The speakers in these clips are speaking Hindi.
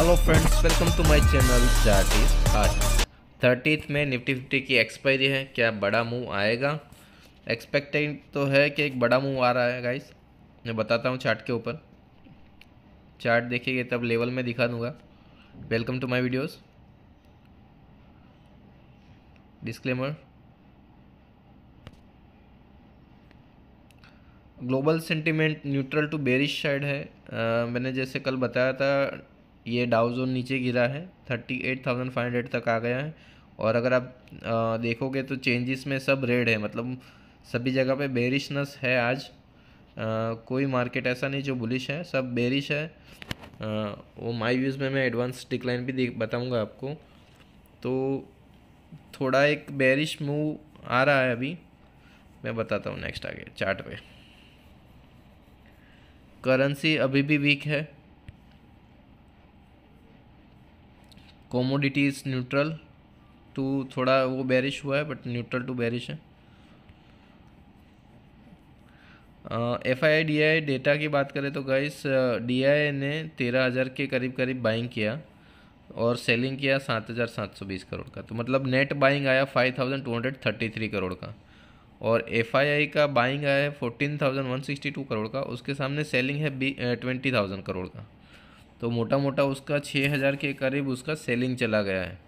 hello friends welcome to my channel आज थर्टीथ में निफ्टी फिफ्टी की एक्सपायरी है क्या बड़ा मूव आएगा एक्सपेक्टेड तो है कि एक बड़ा मूव आ रहा है गाइस मैं बताता हूँ चार्ट के ऊपर चार्ट देखिए तब लेवल में दिखा दूँगा welcome to my videos disclaimer global sentiment neutral to bearish side है आ, मैंने जैसे कल बताया था ये डाउजोन नीचे गिरा है thirty eight thousand five hundred तक आ गया है और अगर आप आ, देखोगे तो चेंजेस में सब रेड है मतलब सभी जगह पे बेरिशनेस है आज आ, कोई मार्केट ऐसा नहीं जो बुलिश है सब बेरिश है आ, वो माय व्यूज़ में मैं एडवांस डिक्लाइन भी बताऊंगा आपको तो थोड़ा एक बेरिश मूव आ रहा है अभी मैं बताता हूँ नेक्स्ट आगे चार्ट पे करेंसी अभी भी वीक है कॉमोडिटीज़ न्यूट्रल टू थोड़ा वो बैरिश हुआ है बट न्यूट्रल टू बैरिश है F I I D I data की बात करें तो गाइस डी आई ने तेरह हज़ार के करीब करीब बाइंग किया और सेलिंग किया सात हज़ार सात सौ बीस करोड़ का तो मतलब नेट बाइंग आया five thousand two hundred thirty three crore का और एफ आई आई का बाइंग आया है fourteen thousand one sixty two crore का उसके सामने सेलिंग है बी ट्वेंटी थाउजेंड करोड़ का तो मोटा मोटा उसका छः हज़ार के करीब उसका सेलिंग चला गया है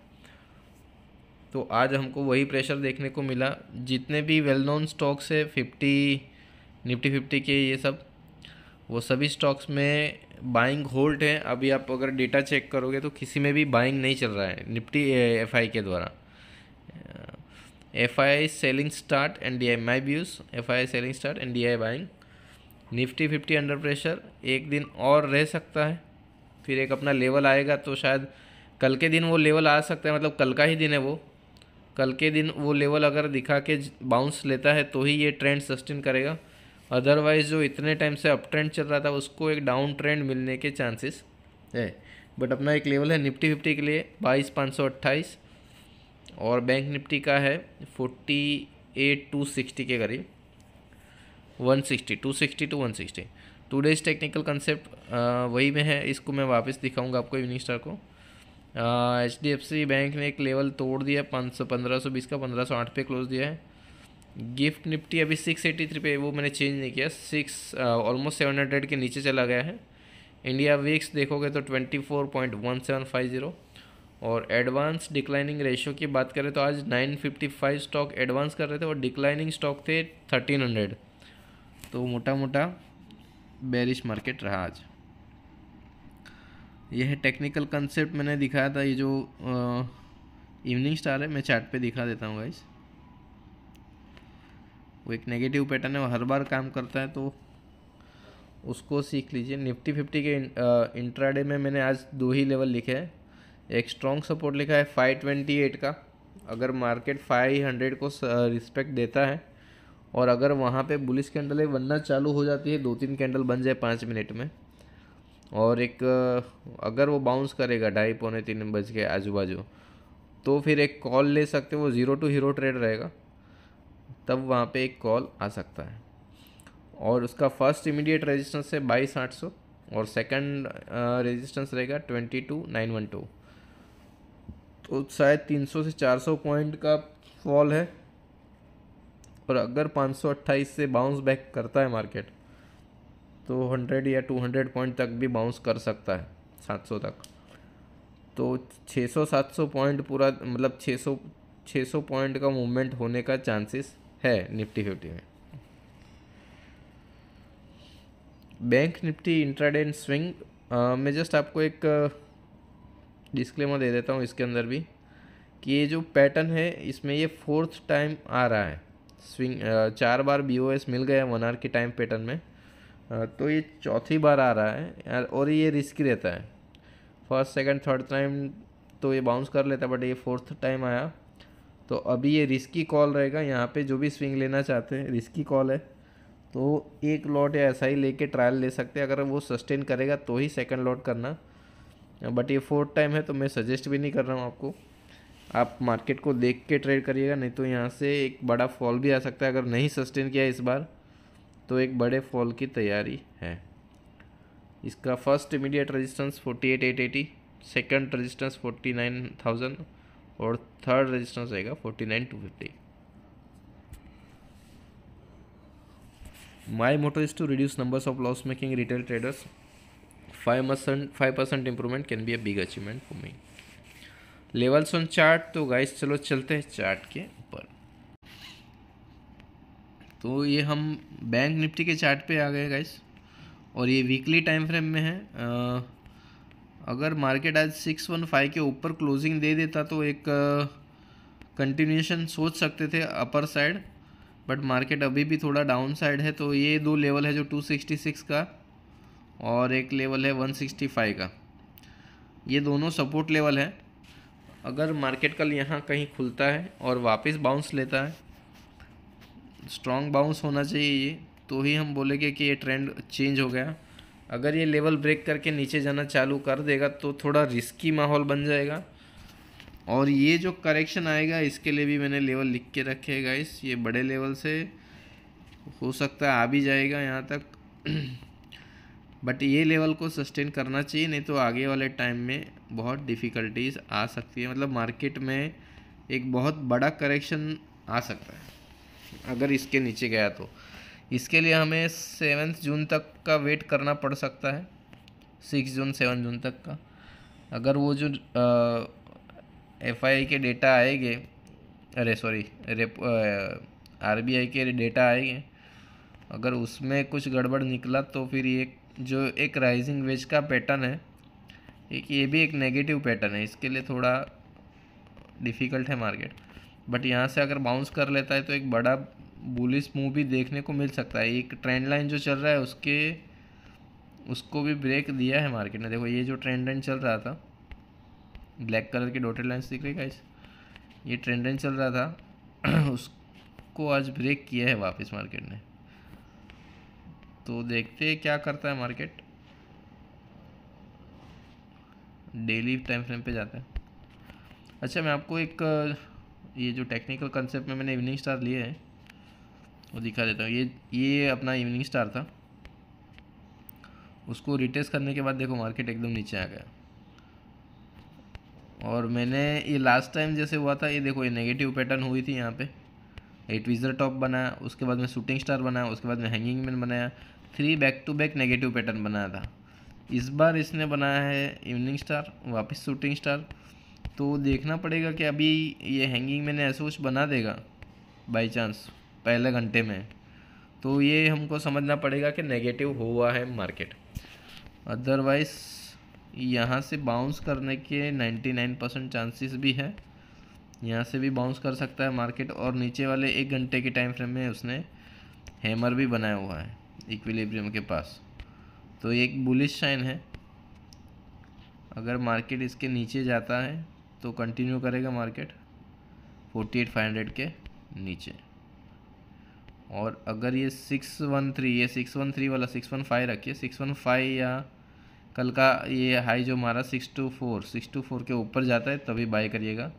तो आज हमको वही प्रेशर देखने को मिला जितने भी वेल नोन स्टॉक्स है फिफ्टी निफ्टी फिफ्टी के ये सब वो सभी स्टॉक्स में बाइंग होल्ट है अभी आप अगर डेटा चेक करोगे तो किसी में भी बाइंग नहीं चल रहा है निफ्टी एफ आई के द्वारा F I selling start and D I my views F I selling start and D I buying Nifty fifty under pressure एक दिन और रह सकता है फिर एक अपना लेवल आएगा तो शायद कल के दिन वो लेवल आ सकता है मतलब कल का ही दिन है वो कल के दिन वो लेवल अगर दिखा के बाउंस लेता है तो ही ये ट्रेंड सस्टेन करेगा अदरवाइज़ जो इतने टाइम से अप ट्रेंड चल रहा था उसको एक डाउन ट्रेंड मिलने के चांसेस है बट अपना एक लेवल है निफ्टी फिफ्टी के लिए बाईस पाँच सौ अट्ठाईस और बैंक निफ्टी का है फोर्टी एट टू सिक्सटी के करीब one sixty two sixty two one sixty today's technical concept वही में है इसको मैं वापस दिखाऊंगा आपको इवनिंग स्टार को H D F C bank ने एक लेवल तोड़ दिया पाँच सौ पंद्रह सौ बीस का पंद्रह सौ आठ पे क्लोज दिया है गिफ्ट निफ्टी अभी सिक्स एटी थ्री पे वो मैंने चेंज नहीं किया सिक्स ऑलमोस्ट सेवन हंड्रेड के नीचे चला गया है इंडिया विक्स देखोगे तो twenty four point one seven five zero और एडवांस डिक्लाइनिंग रेशियो की बात करें तो आज फाइव स्टॉक एडवांस कर रहे थे और डिक्लाइनिंग स्टॉक थे हंड्रेड तो मोटा मोटा बेरिश मार्केट रहा आज यह है टेक्निकल कंसेप्ट मैंने दिखाया था ये जो इवनिंग स्टार है मैं चार्ट पे दिखा देता हूँ गाइस वो एक नेगेटिव पैटर्न है वो हर बार काम करता है तो उसको सीख लीजिए निफ्टी फिफ्टी के इंट्राडे में मैंने आज दो ही लेवल लिखे हैं एक स्ट्रॉन्ग सपोर्ट लिखा है फाइव ट्वेंटी एट का अगर मार्केट फाइव हंड्रेड को रिस्पेक्ट देता है और अगर वहाँ पे बुलिस कैंडलें बनना चालू हो जाती है दो तीन कैंडल बन जाए पाँच मिनट में और एक अगर वो बाउंस करेगा ढाई पौने तीन बज के आजू बाजू तो फिर एक कॉल ले सकते हो ज़ीरो टू हीरो ट्रेड रहेगा तब वहाँ पे एक कॉल आ सकता है और उसका फर्स्ट इमीडिएट रेजिस्टेंस है बाईस आठ सौ और सेकंड रेजिस्टेंस रहेगा twenty two nine one two तो शायद तीन सौ से चार सौ पॉइंट का फॉल है पर अगर 528 से बाउंस बैक करता है मार्केट तो 100 या 200 पॉइंट तक भी बाउंस कर सकता है 700 तक तो 600-700 पॉइंट पूरा मतलब 600 600 पॉइंट का मूवमेंट होने का चांसेस है निफ्टी फिफ्टी में बैंक निफ्टी इंट्राडे स्विंग आ, मैं जस्ट आपको एक डिस्क्लेमर दे देता हूँ इसके अंदर भी कि ये जो पैटर्न है इसमें ये फोर्थ टाइम आ रहा है स्विंग चार बार बी मिल गया वन आर के टाइम पैटर्न में तो ये चौथी बार आ रहा है और ये रिस्की रहता है फर्स्ट सेकंड थर्ड टाइम तो ये बाउंस कर लेता है बट ये फोर्थ टाइम आया तो अभी ये रिस्की कॉल रहेगा यहाँ पे जो भी स्विंग लेना चाहते हैं रिस्की कॉल है तो एक लॉट या ऐसा ही लेके ट्रायल ले सकते हैं अगर वो सस्टेन करेगा तो ही सेकंड लॉट करना बट ये फोर्थ टाइम है तो मैं सजेस्ट भी नहीं कर रहा हूँ आपको आप मार्केट को देख के ट्रेड करिएगा नहीं तो यहाँ से एक बड़ा फॉल भी आ सकता है अगर नहीं सस्टेन किया इस बार तो एक बड़े फॉल की तैयारी है इसका first immediate resistance forty eight eight eighty second resistance forty nine thousand और थर्ड रजिस्टेंस रहेगा forty nine two fifty my motto is to reduce numbers of loss making retail traders five percent five percent improvement can be a big achievement for me levels on chart तो गाइस चलो चलते हैं चार्ट के ऊपर तो ये हम बैंक निफ्टी के चार्ट पे आ गए गाइस और ये वीकली टाइम फ्रेम में है अगर मार्केट आज सिक्स वन फाइव के ऊपर क्लोजिंग दे देता तो एक कंटिन्यूशन सोच सकते थे अपर साइड बट मार्केट अभी भी थोड़ा डाउन साइड है तो ये दो लेवल है जो टू सिक्सटी सिक्स का और एक लेवल है वन सिक्सटी फाइव का ये दोनों सपोर्ट लेवल है अगर मार्केट कल यहाँ कहीं खुलता है और वापस बाउंस लेता है स्ट्रॉन्ग बाउंस होना चाहिए ये तो ही हम बोलेंगे कि ये ट्रेंड चेंज हो गया अगर ये लेवल ब्रेक करके नीचे जाना चालू कर देगा तो थोड़ा रिस्की माहौल बन जाएगा और ये जो करेक्शन आएगा इसके लिए भी मैंने लेवल लिख के रखे गाइस ये बड़े लेवल से हो सकता है आ भी जाएगा यहाँ तक बट ये लेवल को सस्टेन करना चाहिए नहीं तो आगे वाले टाइम में बहुत डिफ़िकल्टीज आ सकती है मतलब मार्केट में एक बहुत बड़ा करेक्शन आ सकता है अगर इसके नीचे गया तो इसके लिए हमें सेवन्थ जून तक का वेट करना पड़ सकता है सिक्स जून सेवन जून तक का अगर वो जो एफ आई के डेटा आएंगे अरे सॉरी आर बी आई के डेटा आएंगे अगर उसमें कुछ गड़बड़ निकला तो फिर ये जो एक राइजिंग वेज का पैटर्न है एक ये भी एक नेगेटिव पैटर्न है इसके लिए थोड़ा डिफ़िकल्ट है मार्केट बट यहाँ से अगर बाउंस कर लेता है तो एक बड़ा बुलिस मूव भी देखने को मिल सकता है एक ट्रेंड लाइन जो चल रहा है उसके उसको भी ब्रेक दिया है मार्केट ने देखो ये जो ट्रेंड लाइन चल रहा था ब्लैक कलर की डोटेड लाइन्स दिख रही है ये ट्रेंड लाइन चल रहा था उसको आज ब्रेक किया है वापस मार्केट ने तो देखते हैं क्या करता है मार्केट डेली टाइम फ्रेम पे जाते हैं अच्छा मैं आपको एक ये जो टेक्निकल कंसेप्ट में मैंने इवनिंग स्टार लिए है वो दिखा देता हूँ ये ये अपना इवनिंग स्टार था उसको रिटेस करने के बाद देखो मार्केट एकदम नीचे आ गया और मैंने ये लास्ट टाइम जैसे हुआ था ये देखो ये नेगेटिव पैटर्न हुई थी यहाँ पे एक ट्विजर टॉप बनाया उसके बाद में शूटिंग स्टार बनाया उसके बाद में हैंगिंग मैन बनाया three back to back negative pattern बनाया था इस बार इसने बनाया है इवनिंग स्टार वापस शूटिंग स्टार तो देखना पड़ेगा कि अभी ये हैंगिंग मैंने ऐसा कुछ बना देगा बाई चांस पहले घंटे में तो ये हमको समझना पड़ेगा कि नेगेटिव हुआ है मार्केट अदरवाइज़ यहाँ से बाउंस करने के 99 परसेंट चांसेस भी है यहाँ से भी बाउंस कर सकता है मार्केट और नीचे वाले एक घंटे के टाइम फ्रेम में उसने हैमर भी बनाया हुआ है इक्विलिब्रियम के पास तो ये एक बुलिश साइन है अगर मार्केट इसके नीचे जाता है तो कंटिन्यू करेगा market forty eight five hundred के नीचे और अगर ये सिक्स वन थ्री ये सिक्स वन थ्री वाला सिक्स वन फाइव रखिए सिक्स वन फाइव या कल का ये हाई जो हमारा six two four six two four के ऊपर जाता है तभी बाय करिएगा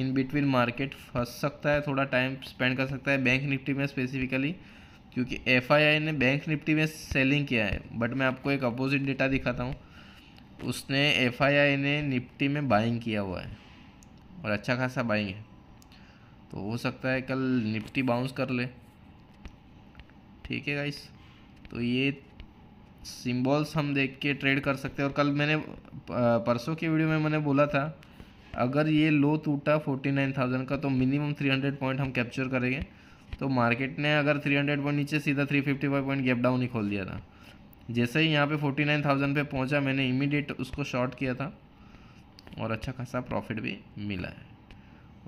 इन बिटवीन मार्केट फंस सकता है थोड़ा टाइम स्पेंड कर सकता है बैंक निफ्टी में स्पेसिफिकली क्योंकि एफ ने बैंक निफ्टी में सेलिंग किया है बट मैं आपको एक अपोजिट डेटा दिखाता हूँ उसने एफ ने निफ्टी में बाइंग किया हुआ है और अच्छा खासा बाइंग है तो हो सकता है कल निफ्टी बाउंस कर ले ठीक है गाइस तो ये सिम्बॉल्स हम देख के ट्रेड कर सकते हैं और कल मैंने परसों की वीडियो में मैंने बोला था अगर ये लो टूटा फोर्टी नाइन थाउजेंड का तो मिनिमम थ्री हंड्रेड पॉइंट हम कैप्चर करेंगे तो मार्केट ने अगर थ्री हंड्रेड पॉइंट नीचे सीधा three fifty five point gap down ही खोल दिया था जैसे ही यहाँ पे फोर्टी नाइन थाउजेंड पर पहुँचा मैंने इमीडिएट उसको शॉर्ट किया था और अच्छा खासा प्रॉफिट भी मिला है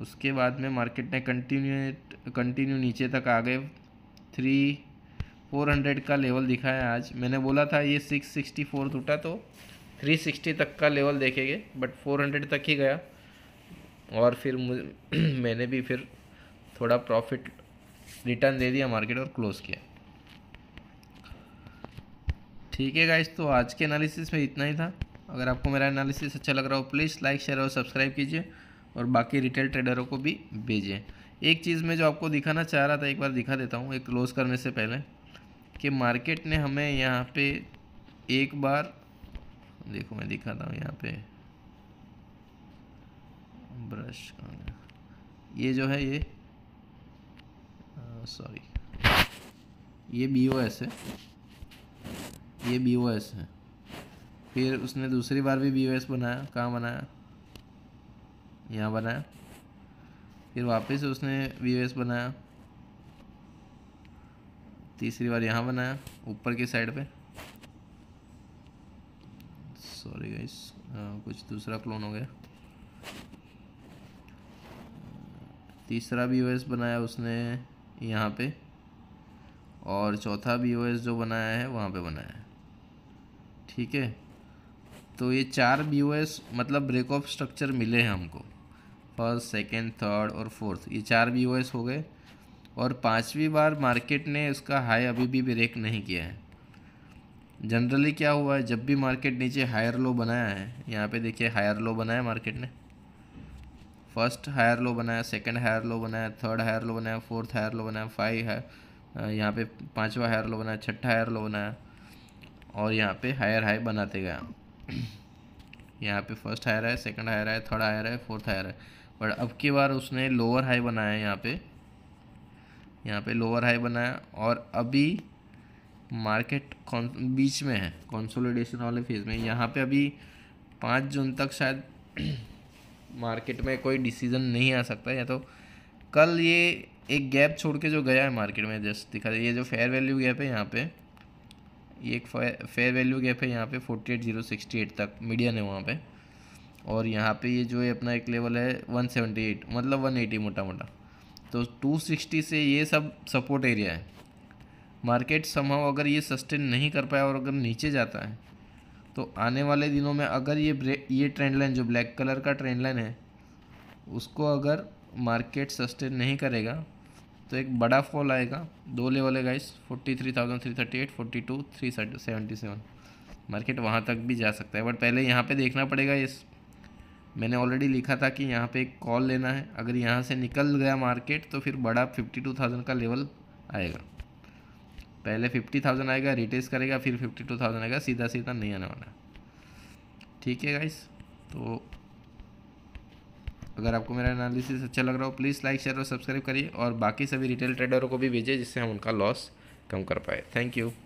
उसके बाद में मार्केट ने कंटिन्यू कंटिन्यू नीचे तक आ गए थ्री फोर हंड्रेड का लेवल दिखाया आज मैंने बोला था ये सिक्स सिक्सटी फोर टूटा तो 360 तक का लेवल देखेंगे बट 400 तक ही गया और फिर मैंने भी फिर थोड़ा प्रॉफिट रिटर्न दे दिया मार्केट और क्लोज़ किया ठीक है गाइज तो आज के एनालिसिस में इतना ही था अगर आपको मेरा एनालिसिस अच्छा लग रहा हो प्लीज़ लाइक शेयर और सब्सक्राइब कीजिए और बाकी रिटेल ट्रेडरों को भी भेजें एक चीज़ मैं जो आपको दिखाना चाह रहा था एक बार दिखा देता हूँ एक क्लोज़ करने से पहले कि मार्केट ने हमें यहाँ पे एक बार देखो मैं दिखाता हूँ यहाँ पे ब्रश ये जो है ये सॉरी ये बी ओ एस है ये बी ओ एस है फिर उसने दूसरी बार भी बी ओ एस बनाया कहाँ बनाया यहाँ बनाया फिर वापस उसने बी ओ एस बनाया तीसरी बार यहाँ बनाया ऊपर की साइड पे सॉरी गाइस uh, कुछ दूसरा क्लोन हो गया तीसरा बी बनाया उसने यहाँ पे और चौथा बी जो बनाया है वहाँ पे बनाया है ठीक है तो ये चार बी मतलब ब्रेक ऑफ स्ट्रक्चर मिले हैं हमको फर्स्ट सेकेंड थर्ड और फोर्थ ये चार बी हो गए और पाँचवीं बार मार्केट ने इसका हाई अभी भी ब्रेक नहीं किया है जनरली क्या हुआ है जब भी मार्केट नीचे हायर लो बनाया है यहाँ पे देखिए हायर लो बनाया मार्केट ने फर्स्ट हायर लो बनाया सेकंड हायर लो बनाया थर्ड हायर लो बनाया फोर्थ हायर लो बनाया फाइव है यहाँ पे पांचवा हायर लो बनाया छठा हायर लो बनाया और यहाँ पे हायर हाई बनाते गया यहाँ पे फर्स्ट हायर है सेकंड हायर है थर्ड हायर है फोर्थ हायर है बट अब की बार उसने लोअर हाई बनाया यहाँ पे यहाँ पे लोअर हाई बनाया और अभी मार्केट बीच में है कंसोलिडेशन वाले फेज़ में यहाँ पे अभी पाँच जून तक शायद मार्केट में कोई डिसीजन नहीं आ सकता या तो कल ये एक गैप छोड़ के जो गया है मार्केट में जस्ट दिखा ये जो फेयर वैल्यू गैप है यहाँ पे ये एक फेयर वैल्यू गैप है यहाँ पे forty eight zero sixty eight तक मीडियन है वहाँ पे और यहाँ पे ये जो है अपना एक लेवल है वन सेवेंटी एट मतलब वन एटी मोटा मोटा तो टू सिक्सटी से ये सब सपोर्ट एरिया है मार्केट संभव अगर ये सस्टेन नहीं कर पाया और अगर नीचे जाता है तो आने वाले दिनों में अगर ये ये ट्रेंड लाइन जो ब्लैक कलर का ट्रेंड लाइन है उसको अगर मार्केट सस्टेन नहीं करेगा तो एक बड़ा फॉल आएगा दो लेवल है guys forty three thousand three thirty eight forty two three seventy seven market वहाँ तक भी जा सकता है बट पहले यहाँ पे देखना पड़ेगा इस मैंने ऑलरेडी लिखा था कि यहाँ पे एक कॉल लेना है अगर यहाँ से निकल गया मार्केट तो फिर बड़ा फिफ्टी टू थाउजेंड का लेवल आएगा पहले फिफ्टी थाउजेंड आएगा रिटेस करेगा फिर फिफ्टी टू थाउजेंड आएगा सीधा सीधा नहीं आने वाला ठीक है गाइस तो अगर आपको मेरा एनालिसिस अच्छा लग रहा हो प्लीज़ लाइक शेयर और सब्सक्राइब करिए और बाकी सभी रिटेल ट्रेडरों को भी भेजिए जिससे हम उनका लॉस कम कर पाए थैंक यू